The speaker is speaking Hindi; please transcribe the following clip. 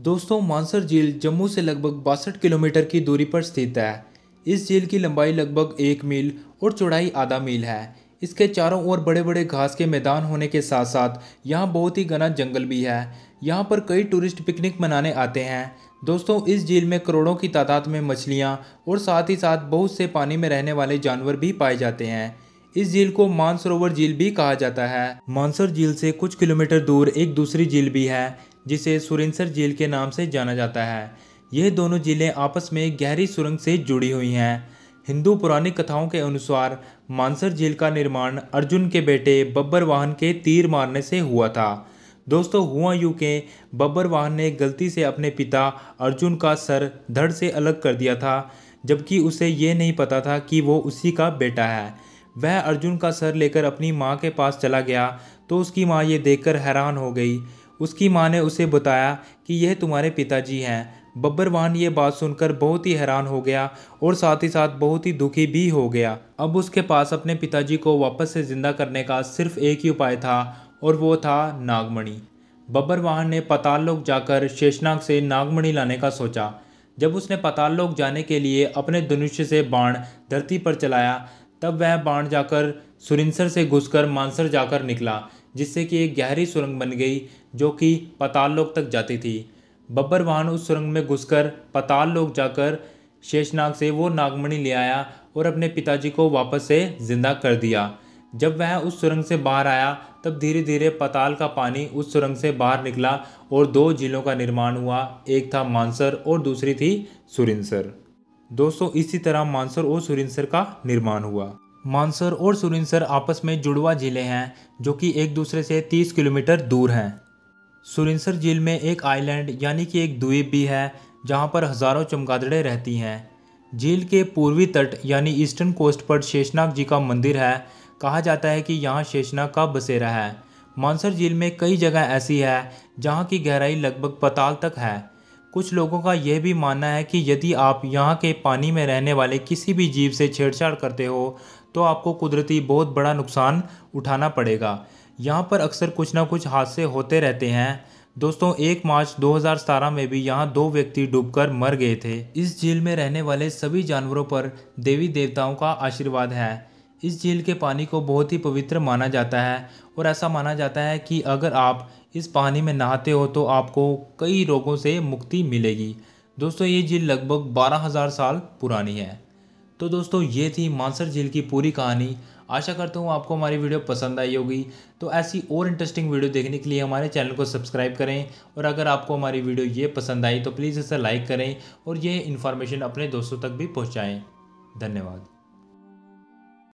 दोस्तों मानसर झील जम्मू से लगभग बासठ किलोमीटर की दूरी पर स्थित है इस झील की लंबाई लगभग एक मील और चौड़ाई आधा मील है इसके चारों ओर बड़े बड़े घास के मैदान होने के साथ साथ यहाँ बहुत ही घना जंगल भी है यहाँ पर कई टूरिस्ट पिकनिक मनाने आते हैं दोस्तों इस झील में करोड़ों की तादाद में मछलियाँ और साथ ही साथ बहुत से पानी में रहने वाले जानवर भी पाए जाते हैं इस झील को मानसरोवर झील भी कहा जाता है मानसर झील से कुछ किलोमीटर दूर एक दूसरी झील भी है जिसे सुरेंसर झील के नाम से जाना जाता है यह दोनों झीलें आपस में गहरी सुरंग से जुड़ी हुई हैं हिंदू पौराणिक कथाओं के अनुसार मानसर झील का निर्माण अर्जुन के बेटे बब्बर वाहन के तीर मारने से हुआ था दोस्तों हुआ यूँ के बब्बर वाहन ने गलती से अपने पिता अर्जुन का सर धड़ से अलग कर दिया था जबकि उसे ये नहीं पता था कि वो उसी का बेटा है वह अर्जुन का सर लेकर अपनी माँ के पास चला गया तो उसकी माँ ये देखकर हैरान हो गई उसकी माँ ने उसे बताया कि यह तुम्हारे पिताजी हैं बब्बरवान ये बात सुनकर बहुत ही हैरान हो गया और साथ ही साथ बहुत ही दुखी भी हो गया अब उसके पास अपने पिताजी को वापस से ज़िंदा करने का सिर्फ एक ही उपाय था और वो था नागमणि वाहन ने पताल लोक जाकर शेषनाग से नागमणि लाने का सोचा जब उसने पताल लोक जाने के लिए अपने धनुष्य से बाण धरती पर चलाया तब वह बाण जाकर सुरिंसर से घुसकर मानसर जाकर निकला जिससे कि एक गहरी सुरंग बन गई जो कि पताल लोक तक जाती थी बब्बर वाहन उस सुरंग में घुसकर पताल लोक जाकर शेषनाग से वो नागमणि ले आया और अपने पिताजी को वापस से जिंदा कर दिया जब वह उस सुरंग से बाहर आया तब धीरे धीरे पताल का पानी उस सुरंग से बाहर निकला और दो जिलों का निर्माण हुआ एक था मानसर और दूसरी थी सुरिंसर दोस्तों इसी तरह मानसर और सुरिंसर का निर्माण हुआ मानसर और सुरिनसर आपस में जुड़वा ज़िले हैं जो कि एक दूसरे से 30 किलोमीटर दूर हैं सुरिंसर झील में एक आइलैंड यानी कि एक द्वीप भी है जहां पर हज़ारों चमगादड़े रहती हैं झील के पूर्वी तट यानी ईस्टर्न कोस्ट पर शेषनाग जी का मंदिर है कहा जाता है कि यहाँ शेषनाग का बसेरा है मानसर झील में कई जगह ऐसी है जहाँ की गहराई लगभग पताल तक है कुछ लोगों का यह भी मानना है कि यदि आप यहाँ के पानी में रहने वाले किसी भी जीव से छेड़छाड़ करते हो तो आपको कुदरती बहुत बड़ा नुकसान उठाना पड़ेगा यहाँ पर अक्सर कुछ ना कुछ हादसे होते रहते हैं दोस्तों एक मार्च 2017 में भी यहाँ दो व्यक्ति डूबकर मर गए थे इस झील में रहने वाले सभी जानवरों पर देवी देवताओं का आशीर्वाद है इस झील के पानी को बहुत ही पवित्र माना जाता है और ऐसा माना जाता है कि अगर आप इस पानी में नहाते हो तो आपको कई रोगों से मुक्ति मिलेगी दोस्तों ये झील लगभग 12,000 साल पुरानी है तो दोस्तों ये थी मानसर झील की पूरी कहानी आशा करता हूँ आपको हमारी वीडियो पसंद आई होगी तो ऐसी और इंटरेस्टिंग वीडियो देखने के लिए हमारे चैनल को सब्सक्राइब करें और अगर आपको हमारी वीडियो ये पसंद आई तो प्लीज़ इसे लाइक करें और ये इन्फॉर्मेशन अपने दोस्तों तक भी पहुँचाएँ धन्यवाद